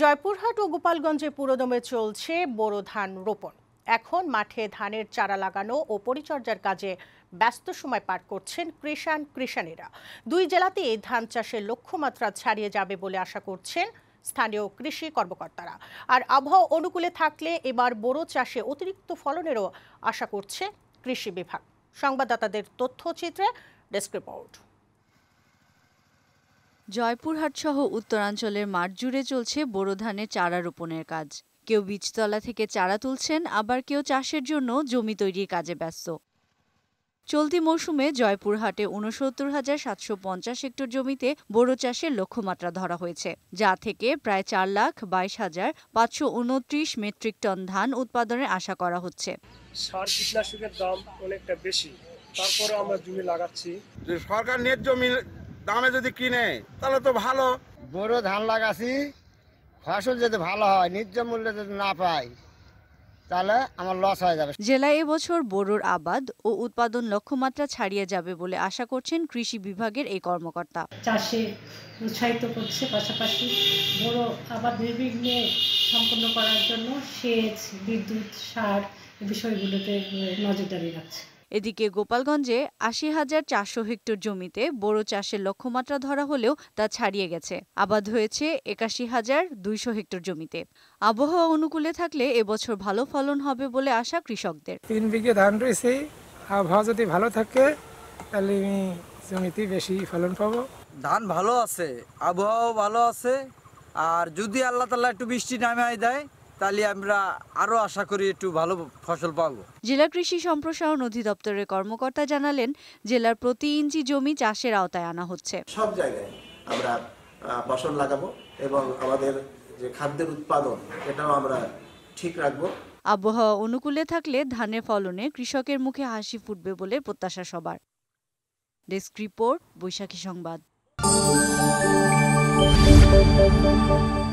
জয়পুরহাট ও গোপালগঞ্জে পুরোদমে চলছে বোরো ধান রোপণ এখন মাঠে ধানের চারা লাগানো ও পরিচর্যার কাজে ব্যস্ত সময় পার করছেন কৃষাণ কৃষাণীরা দুই জেলাতে ধান চাষের লক্ষ্যমাত্রা ছাড়িয়ে যাবে বলে আশা করছেন স্থানীয় কৃষি কর্মকর্তারা আর আবহাওয়া অনুকূলে থাকলে এবার বোরো চাষে অতিরিক্ত ফলনেরও আশা করছে কৃষি বিভাগ সংবাদদাতাদের তথ্যচিত্রে ডেস্ক রিপোর্ট জয়পুরহাটসহ উত্তরাঞ্চলের মাঠ জুড়ে চলছে বোরো ধানের চারা রোপণের কাজ কেউ বীজতলা থেকে চারা তুলছেন আবার কেউ চাষের জন্য জমি তৈরির কাজে ব্যস্ত চলতি মৌসুমে জয়পুরহাটে উনসত্তর হাজার সাতশো পঞ্চাশ হেক্টর জমিতে বোরো চাষের লক্ষ্যমাত্রা ধরা হয়েছে যা থেকে প্রায় চার লাখ বাইশ হাজার পাঁচশো উনত্রিশ মেট্রিক টন ধান উৎপাদনের আশা করা হচ্ছে সার কীটনাশকের দাম অনেকটা বেশি তারপরে আমরা জমি লাগাচ্ছি সরকার নেট জমি দামে যদি কিনে তাহলে তো ভালো বড় ধান লাগাছি ফসল যদি ভালো হয় ন্যায্য মূল্যে যদি না পাই তাহলে আমার লস হয়ে যাবে জেলায় এবছর বোরোর আবাদ ও উৎপাদন লক্ষ্যমাত্রা ছাড়িয়ে যাবে বলে আশা করছেন কৃষি বিভাগের এই কর্মকর্তা চাষে উৎসাহিত করছে পাশাপাশি বোরো আবাদ নির্বিঘ্নে সম্পন্ন করার জন্য সেচ বিদ্যুৎ সার বিষয়গুলোতে নজরদারি রাখছে এদিকে গোপালগঞ্জে আশি হাজার চারশো হেক্টর জমিতে বোরো চাষের লক্ষ্যমাত্রা ধরা হলেও তা ছাড়িয়ে গেছে আবাদ হয়েছে একাশি হাজার দুইশো হেক্টর জমিতে আবহাওয়া অনুকূলে থাকলে এবছর ভালো ফলন হবে বলে আশা কৃষকদের তিন বিঘে ধান রয়েছে আবহাওয়া যদি ভালো থাকে তাহলে আমি জমিতে বেশি ফলন পাবো ধান ভালো আছে আবহাওয়া ভালো আছে আর যদি আল্লাহ তালা একটু বৃষ্টি নামাই দেয় তাহলে আমরা আরো আশা করি একটু ভালো ফসল পাবো জেলা কৃষি সম্প্রসারণ অধিদপ্তরের কর্মকর্তা জানালেন জেলার প্রতি ইঞ্চি জমি চাষের আওতায় আনা হচ্ছে সব জায়গায় আমরা ফসল লাগাবো এবং আমাদের যে খাদ্যের উৎপাদন এটাও আমরা ঠিক রাখবো আবহাওয়া অনুকূলে থাকলে ধানের ফলনে কৃষকের মুখে হাসি ফুটবে বলে প্রত্যাশা সবার ডেস্ক রিপোর্ট বৈশাখী সংবাদ